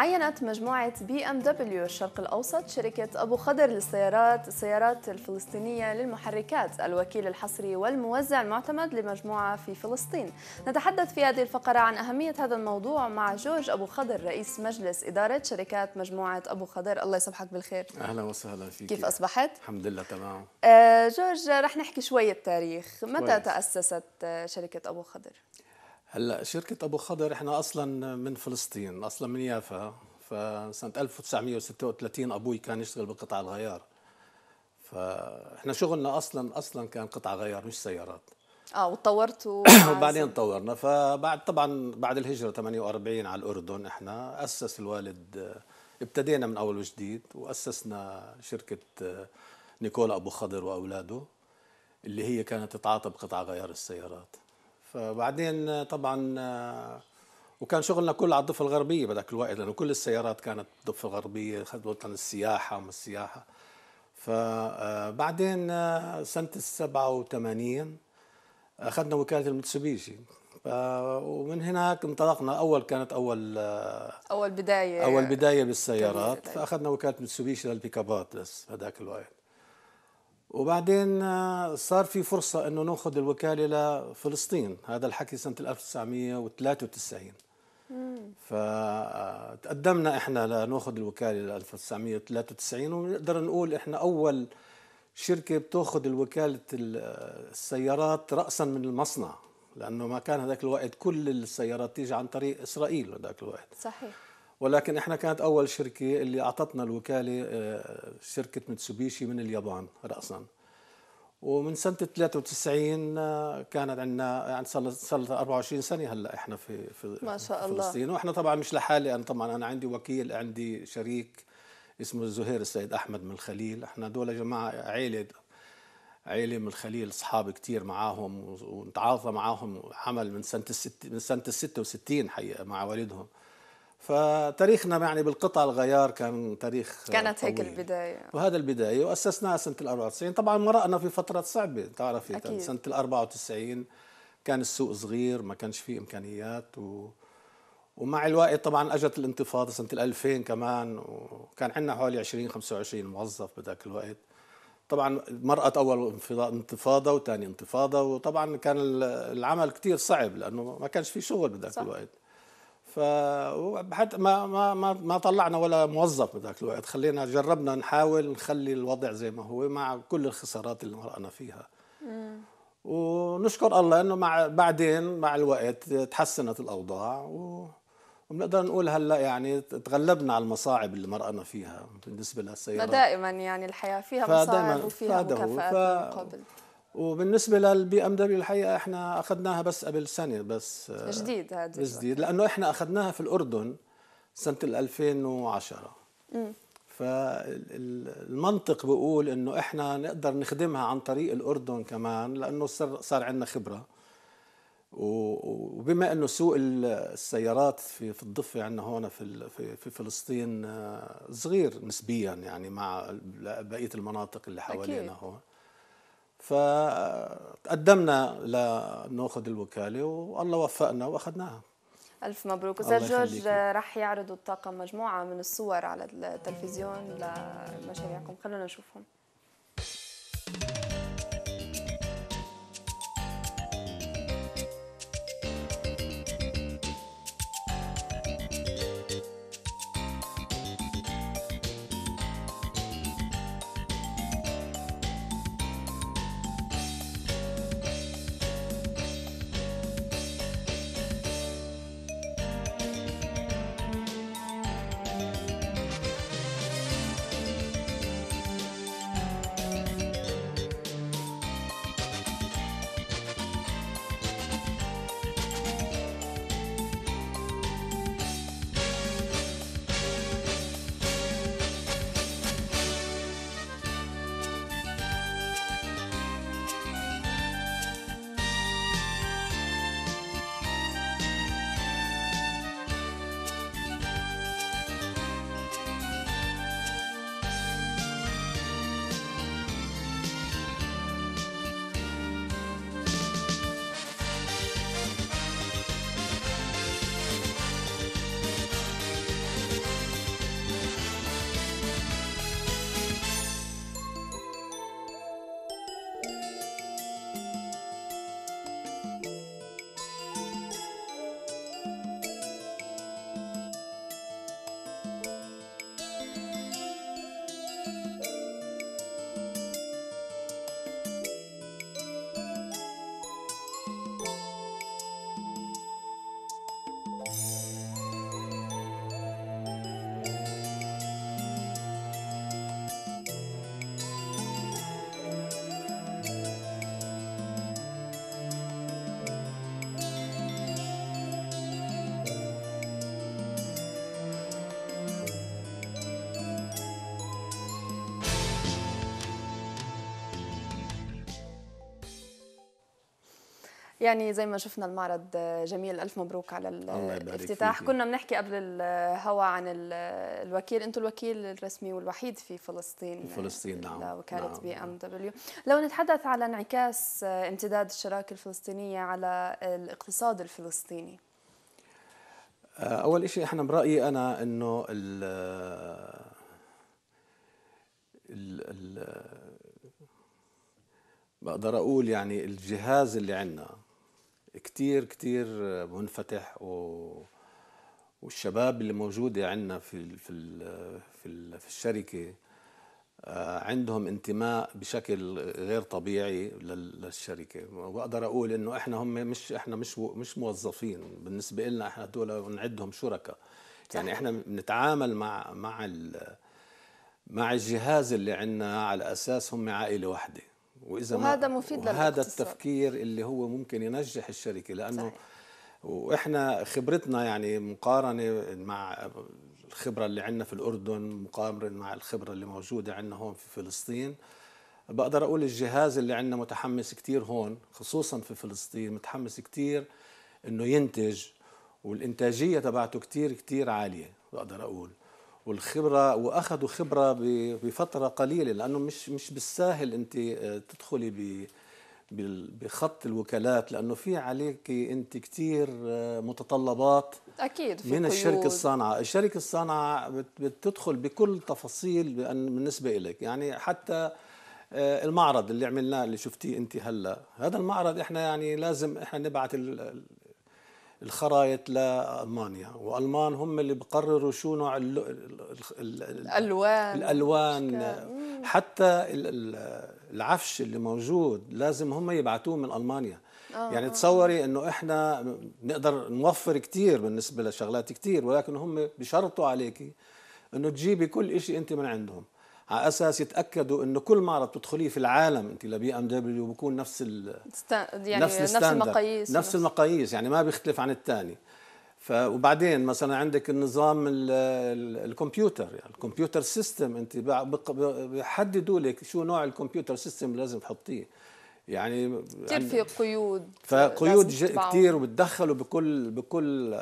عينت مجموعة بي ام دبليو الشرق الاوسط شركة ابو خضر للسيارات السيارات الفلسطينية للمحركات الوكيل الحصري والموزع المعتمد لمجموعة في فلسطين. نتحدث في هذه الفقرة عن اهمية هذا الموضوع مع جورج ابو خضر رئيس مجلس ادارة شركات مجموعة ابو خضر الله يصبحك بالخير. اهلا وسهلا فيك. كيف اصبحت؟ الحمد لله تمام. آه، جورج رح نحكي شوية تاريخ، متى تأسست شركة ابو خضر؟ هلا شركة أبو خضر إحنا أصلا من فلسطين أصلا من يافا فسنة 1936 أبوي كان يشتغل بقطع الغيار فإحنا شغلنا أصلا أصلا كان قطع غيار مش سيارات اه وتطورتوا وبعدين تطورنا فبعد طبعا بعد الهجرة 48 على الأردن إحنا أسس الوالد ابتدينا من أول وجديد وأسسنا شركة نيكولا أبو خضر وأولاده اللي هي كانت تتعاطى بقطع غيار السيارات فبعدين طبعا وكان شغلنا كله على الضفه الغربيه بدك الوقت لانه كل السيارات كانت ضفة الغربيه خدمت عن السياحه وما السياحه فبعدين آه، آه، سنه ال 87 اخذنا وكاله المتسوبيشي ومن هناك انطلقنا اول كانت اول آه، اول بدايه اول بدايه بالسيارات فاخذنا وكاله متسوبيشي للبيكابات بس هذاك الوقت وبعدين آه، صار في فرصة أنه نأخذ الوكالة لفلسطين هذا الحكي سنة 1993 فتقدمنا آه، احنا لناخذ الوكاله ل 1993 ونقدر نقول احنا اول شركه بتاخذ الوكاله آه، السيارات راسا من المصنع لانه ما كان هذاك الوقت كل السيارات تيجي عن طريق اسرائيل هذاك الوقت صحيح ولكن احنا كانت اول شركه اللي اعطتنا الوكاله آه، شركه متسوبيشي من اليابان راسا ومن سنه 93 آه، كانت عندنا يعني صار 24 سنه هلا احنا في في ما شاء الله فلسطين واحنا طبعا مش لحالي انا طبعا انا عندي وكيل عندي شريك اسمه زهير السيد احمد من الخليل احنا دول جماعه عيله عيلة من الخليل أصحاب كتير معاهم ونتعاطى معاهم عمل من سنة الست من سنة الستة وستين حقيقة مع والدهم فتاريخنا يعني بالقطع الغيار كان تاريخ كانت هيك البدايه وهذا البدايه واسسناها سنه ال 94 طبعا مرقنا في فترات صعبه بتعرفي أكيد. سنه ال 94 كان السوق صغير ما كانش فيه امكانيات و... ومع الوقت طبعا اجت الانتفاضه سنه ال 2000 كمان وكان عندنا حوالي 20 25 موظف بذاك الوقت طبعا مرقت اول انتفاضه وثاني انتفاضه وطبعا كان العمل كثير صعب لانه ما كانش في شغل بذاك الوقت فحتى ما ما ما ما طلعنا ولا موظف بذاك الوقت خلينا جربنا نحاول نخلي الوضع زي ما هو مع كل الخسارات اللي مرقنا فيها ونشكر الله انه مع بعدين مع الوقت تحسنت الاوضاع و وبنقدر نقول هلا يعني تغلبنا على المصاعب اللي مرقنا فيها بالنسبه للسيارات دائما يعني الحياه فيها مصاعب وفيها مكافآت وبالنسبه للبي ام دبليو الحقيقه احنا اخذناها بس قبل سنه بس آه، جديد هذا جديد لانه احنا اخذناها في الاردن سنه 2010 امم فالمنطق بيقول انه احنا نقدر نخدمها عن طريق الاردن كمان لانه صار صار عندنا خبره وبما انه سوق السيارات في في الضفه عندنا هون في في فلسطين آه، صغير نسبيا يعني مع بقيه المناطق اللي حوالينا هون فقدمنا لناخذ الوكاله والله وفقنا واخذناها ألف مبروك أستاذ جورج رح يعرضوا الطاقم مجموعة من الصور على التلفزيون لمشاريعكم خلونا نشوفهم Thank you. يعني زي ما شفنا المعرض جميل الف مبروك على الافتتاح كنا بنحكي قبل الهوا عن الوكيل انتم الوكيل الرسمي والوحيد في فلسطين في فلسطين نعم وكاله نعم. بي ام دبليو لو نتحدث على انعكاس آه، امتداد الشراكه الفلسطينيه على الاقتصاد الفلسطيني آه، اول شيء احنا برايي انا انه ال بقدر اقول يعني الجهاز اللي عندنا كتير كتير منفتح و والشباب اللي موجودة عندنا في ال في ال في, ال في الشركة آه، عندهم انتماء بشكل غير طبيعي للشركة وأقدر أقول إنه إحنا هم مش إحنا مش مش موظفين بالنسبة لنا إحنا هدول نعدهم شركاء يعني إحنا بنتعامل مع مع مع الجهاز اللي عندنا على أساس هم عائلة واحدة واذا وهذا مفيد وهذا التفكير اللي هو ممكن ينجح الشركه لانه صحيح. واحنا خبرتنا يعني مقارنه مع الخبره اللي عندنا في الاردن مقارنه مع الخبره اللي موجوده عندنا هون في فلسطين بقدر اقول الجهاز اللي عندنا متحمس كتير هون خصوصا في فلسطين متحمس كتير انه ينتج والانتاجيه تبعته كتير كتير عاليه بقدر اقول والخبره واخذوا خبره بفتره قليله لانه مش مش بالساهل انت آه، تدخلي ب بخط الوكالات لانه في عليك انت كثير آه، متطلبات اكيد في من قيود. الشركه الصانعه، الشركه الصانعه بتدخل بكل تفاصيل بالنسبه لك، يعني حتى آه، المعرض اللي عملناه اللي شفتيه انت هلا، هذا المعرض احنا يعني لازم احنا نبعث الخرايط لالمانيا والمان هم اللي بقرروا شو نوع ال ال الالوان الالوان حتى العفش اللي موجود لازم هم يبعتوه من المانيا آه. يعني آه. تصوري انه احنا نقدر نوفر كثير بالنسبه لشغلات كثير ولكن هم بشرطوا عليكي انه تجيبي كل شيء انت من عندهم على اساس يتاكدوا انه كل معرض بتدخليه في العالم انت لبي ام دبليو بكون نفس ال يعني نفس, نفس المقاييس نفس المقاييس يعني ما بيختلف عن الثاني ف وبعدين مثلا عندك النظام الكمبيوتر يعني الكمبيوتر سيستم انت بيحددوا لك شو نوع الكمبيوتر سيستم لازم تحطيه يعني كثير في قيود فقيود كثير وبتدخلوا بكل بكل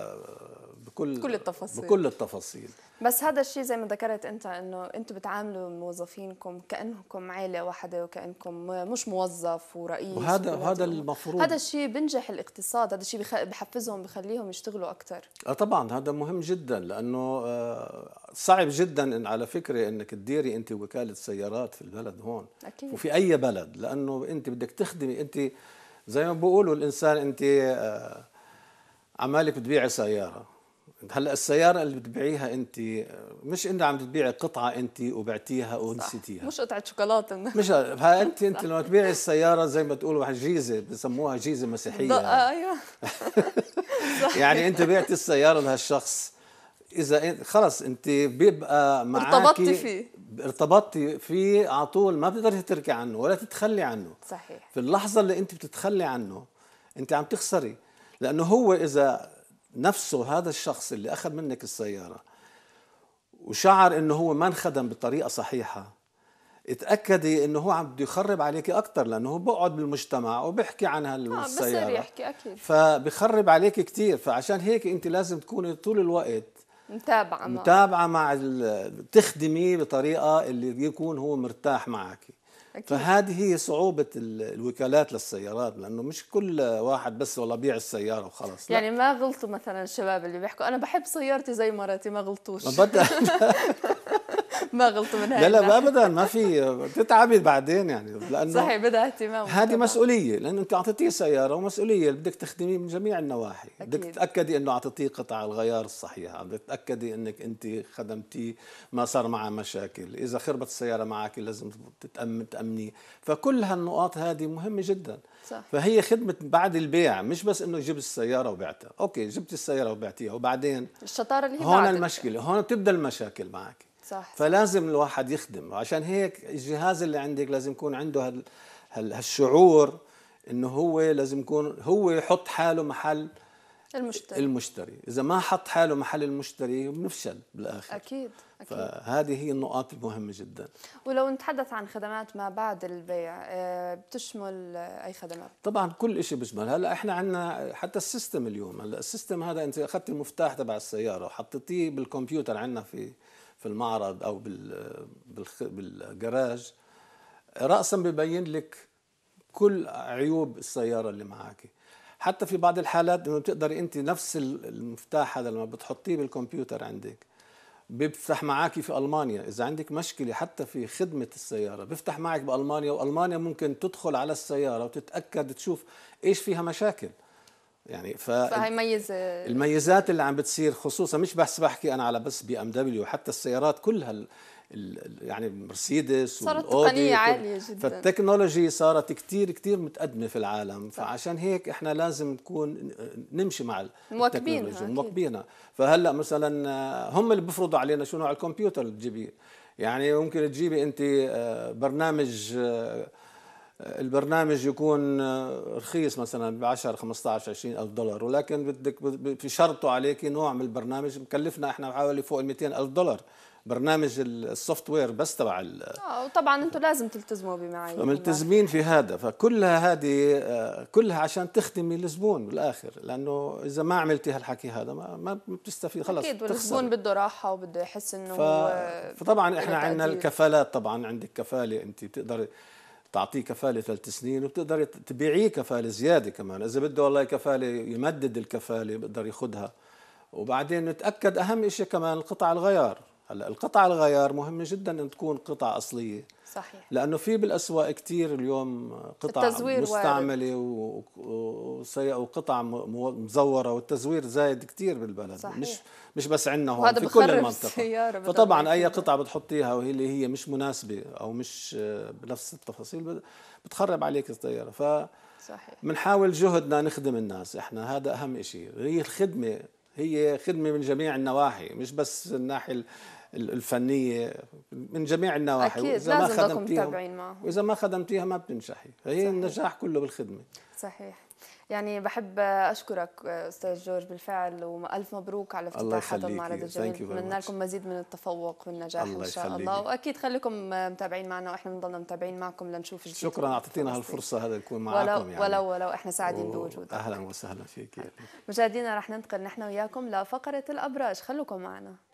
بكل كل التفاصيل بكل التفاصيل بس هذا الشيء زي ما ذكرت انت انه انتم بتعاملوا موظفينكم كانكم عائله واحده وكانكم مش موظف ورئيس وهذا وهذا المفروض هذا الشيء بنجح الاقتصاد هذا الشيء بحفزهم بخليهم يشتغلوا اكثر اه طبعا هذا مهم جدا لانه آه، صعب جدا إن على فكره انك تديري انت وكاله سيارات في البلد هون أكيد. وفي اي بلد لانه انت بدك تخدمي انت زي ما بيقولوا الانسان انت آه، عمالك بتبيعي سياره هلا السيارة اللي بتبيعيها أنت مش أنت عم تبيعي قطعة أنت وبعتيها ونسيتيها مش قطعة شوكولاتة مش ها أنت أنت لما تبيعي السيارة زي ما تقولوا جيزة بسموها جيزة مسيحية آه، أيوه يعني أنت بعتي السيارة لهالشخص اذا خلص انت بيبقى معك ارتبطتي فيه ارتبطتي فيه على طول ما بتقدري تتركي عنه ولا تتخلي عنه صحيح في اللحظه اللي انت بتتخلي عنه انت عم تخسري لانه هو اذا نفسه هذا الشخص اللي اخذ منك السياره وشعر انه هو ما انخدم بطريقه صحيحه اتاكدي انه هو عم بده يخرب عليك اكثر لانه هو بقعد بالمجتمع وبيحكي عن هالسياره آه يحكي اكيد فبخرب عليك كثير فعشان هيك انت لازم تكوني طول الوقت متابعه مع متابعه مع تخدمي بطريقه اللي يكون هو مرتاح معك أكيد. فهذه هي صعوبة الوكالات للسيارات لأنه مش كل واحد بس والله بيع السيارة وخلص يعني لا. ما غلطوا مثلا الشباب اللي بيحكوا أنا بحب سيارتي زي مراتي ما غلطوش ما غلطوا من هاي لا لا ابدا ما في بتتعبي بعدين يعني لانه صحيح بدها اهتمام هذه مسؤوليه لانه انت اعطيتيه سياره ومسؤوليه بدك تخدميه من جميع النواحي بدك تتاكدي انه اعطيتيه قطع الغيار الصحيحه بدك تتاكدي انك انت خدمتيه ما صار معه مشاكل اذا خربت السياره معك لازم تتامن تامني فكل هالنقاط هذه مهمه جدا صح. فهي خدمه بعد البيع مش بس انه جبت السياره وبعتها اوكي جبت السياره وبعتيها وبعدين الشطاره اللي هي هون المشكله هون بتبدا المشاكل معك صح فلازم الواحد يخدم عشان هيك الجهاز اللي عندك لازم يكون عنده هال هالشعور انه هو لازم يكون هو يحط حاله محل المشتري المشتري اذا ما حط حاله محل المشتري بنفشل بالاخر اكيد اكيد فهذه هي النقاط المهمه جدا ولو نتحدث عن خدمات ما بعد البيع آه، بتشمل اي خدمات طبعا كل شيء بيشمل هلا احنا عندنا حتى السيستم اليوم هلا السيستم هذا انت اخذت المفتاح تبع السياره وحطيتيه بالكمبيوتر عندنا في في المعرض او بالجراج راسا ببين لك كل عيوب السياره اللي معك حتى في بعض الحالات انه بتقدري انت نفس المفتاح هذا لما بتحطيه بالكمبيوتر عندك بيفتح معك في المانيا اذا عندك مشكله حتى في خدمه السياره بيفتح معك بالمانيا والمانيا ممكن تدخل على السياره وتتاكد تشوف ايش فيها مشاكل يعني ف ميزة آه, الميزات اللي عم بتصير خصوصا مش بس بحكي انا على بس بي ام دبليو حتى السيارات كلها يعني مرسيدس صارت تقنية عالية جدا فالتكنولوجي صارت كتير كتير متقدمة في العالم صح. فعشان هيك احنا لازم نكون نمشي مع التكنولوجيا مواكبينها فهلا مثلا آه، هم اللي بيفرضوا علينا شو نوع الكمبيوتر اللي بتجيبيه يعني ممكن تجيبي انت آه، برنامج البرنامج يكون آه، رخيص مثلا ب 10 15 20 الف دولار ولكن بدك في شرطه عليك نوع من البرنامج مكلفنا احنا حوالي فوق ال 200 الف دولار برنامج السوفت وير بس تبع اه وطبعا انتم لازم تلتزموا بمعايير ملتزمين في هذا فكلها هذه آه، كلها عشان تخدمي الزبون بالاخر لانه اذا ما عملتي هالحكي هذا ما ما بتستفيد خلص اكيد والزبون بده راحه وبده يحس انه ف... فطبعا احنا عندنا الكفالات طبعا عندك كفاله انت بتقدري تعطيه كفاله ثلاث سنين وبتقدر تبيعيه كفاله زياده كمان اذا بده والله كفاله يمدد الكفاله بيقدر ياخذها وبعدين نتاكد اهم شيء كمان قطع الغيار هلا القطع الغيار مهمه جدا ان تكون قطع اصليه صحيح لانه في بالاسواق كثير اليوم قطع مستعمله وقطع مزوره والتزوير زايد كثير بالبلد صحيح. مش مش بس عندنا هون في كل المنطقه فطبعا اي قطعه بتحطيها وهي اللي هي مش مناسبه او مش آه، بنفس التفاصيل بتخرب عليك السياره ف صحيح بنحاول جهدنا نخدم الناس احنا هذا اهم شيء هي الخدمه هي خدمه من جميع النواحي مش بس الناحيه الفنيه من جميع النواحي أكيد واذا لازم ما خدمتيهم معهم. واذا ما خدمتيها ما بتنجحي هي صحيح. النجاح كله بالخدمه صحيح يعني بحب اشكرك استاذ جورج بالفعل والف مبروك على افتتاح هذا المعرض الجميل بتمنى لكم مزيد من التفوق والنجاح ان شاء الله واكيد خليكم متابعين معنا واحنا بنضلنا متابعين معكم لنشوف الجديد شكرا اعطيتينا هالفرصه هذا نكون معكم ولو يعني ولو ولو احنا سعيدين بوجودك اهلا وسهلا فيك مشاهدينا رح ننتقل نحن وياكم لفقره الابراج خليكم معنا